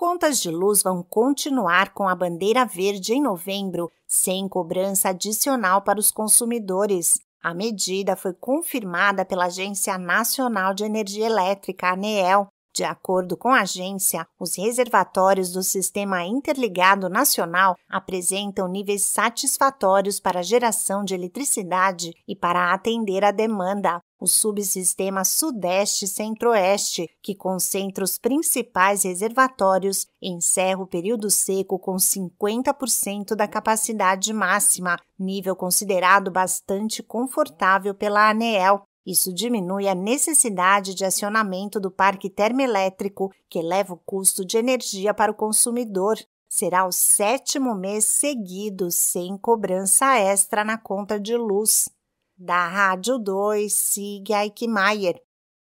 contas de luz vão continuar com a bandeira verde em novembro, sem cobrança adicional para os consumidores. A medida foi confirmada pela Agência Nacional de Energia Elétrica, ANEEL, de acordo com a agência, os reservatórios do Sistema Interligado Nacional apresentam níveis satisfatórios para a geração de eletricidade e para atender a demanda. O subsistema Sudeste Centro-Oeste, que concentra os principais reservatórios, encerra o período seco com 50% da capacidade máxima, nível considerado bastante confortável pela ANEEL. Isso diminui a necessidade de acionamento do parque termoelétrico, que eleva o custo de energia para o consumidor. Será o sétimo mês seguido sem cobrança extra na conta de luz. Da Rádio 2, siga Eichmeier.